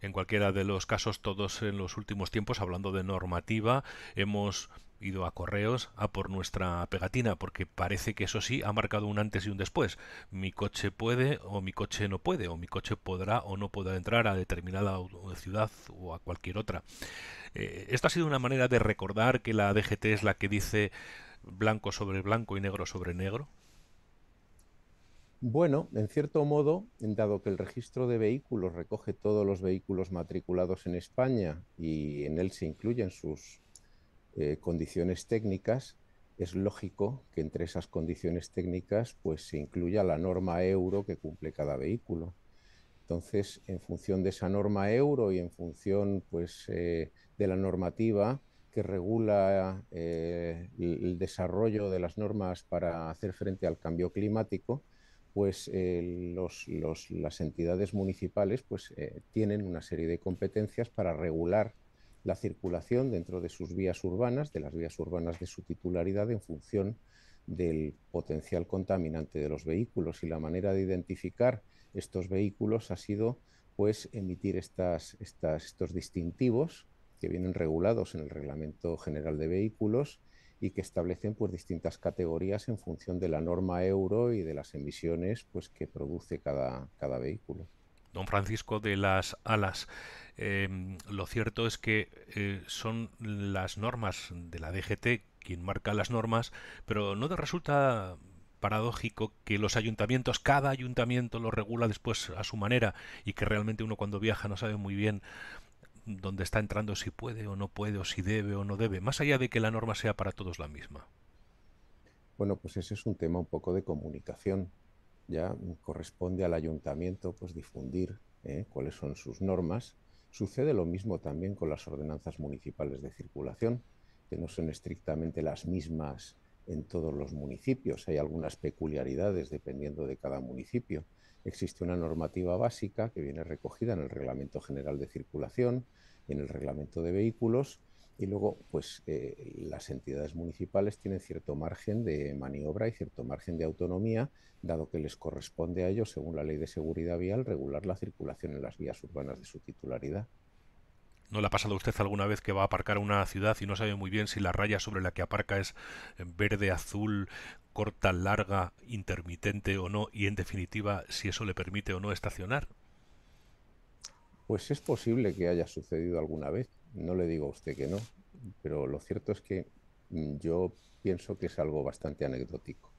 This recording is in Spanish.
en cualquiera de los casos, todos en los últimos tiempos, hablando de normativa, hemos ido a correos a por nuestra pegatina, porque parece que eso sí ha marcado un antes y un después. Mi coche puede o mi coche no puede, o mi coche podrá o no podrá entrar a determinada eh, ciudad o a cualquier otra. Eh, esto ha sido una manera de recordar que la DGT es la que dice blanco sobre blanco y negro sobre negro, bueno, en cierto modo, dado que el registro de vehículos recoge todos los vehículos matriculados en España y en él se incluyen sus eh, condiciones técnicas, es lógico que entre esas condiciones técnicas pues, se incluya la norma euro que cumple cada vehículo. Entonces, en función de esa norma euro y en función pues, eh, de la normativa, que regula eh, el, desarrollo de las normas para hacer frente al cambio climático, pues eh, las entidades municipales pues, eh, tienen una serie de competencias para regular la circulación dentro de sus vías urbanas, de las vías urbanas de su titularidad en función del potencial contaminante de los vehículos y la manera de identificar estos vehículos ha sido pues emitir estos distintivos que vienen regulados en el Reglamento General de Vehículos y que establecen pues, distintas categorías en función de la norma euro y de las emisiones pues, que produce cada, cada vehículo. Don Francisco de las Alas, em, lo cierto es que eh, son las normas de la DGT quien marca las normas, pero ¿no te resulta paradójico que los ayuntamientos, cada ayuntamiento lo regula después a su manera y que realmente uno cuando viaja no sabe muy bien donde está entrando, si puede o no puede, o si debe o no debe, más allá de que la norma sea para todos la misma? Bueno, pues ese es un tema un poco de comunicación. Ya corresponde al ayuntamiento pues difundir ¿eh? cuáles son sus normas. Sucede lo mismo también con las ordenanzas municipales de circulación, que no son estrictamente las mismas en todos los municipios. Hay algunas peculiaridades dependiendo de cada municipio. Existe una normativa básica que viene recogida en el Reglamento General de Circulación, en el Reglamento de Vehículos, y luego, pues eh, las entidades municipales tienen cierto margen de maniobra y cierto margen de autonomía, dado que les corresponde a ellos, según la Ley de Seguridad Vial, regular la circulación en las vías urbanas de su titularidad. ¿No le ha pasado a usted alguna vez que va a aparcar a una ciudad y no sabe muy bien si la raya sobre la que aparca es eh, verde, azul, corta, larga, intermitente o no? Y en definitiva, si eso le permite o no estacionar. Pues es posible que haya sucedido alguna vez. No le digo a usted que no. Pero lo cierto es que mm, yo pienso que es algo bastante anecdótico.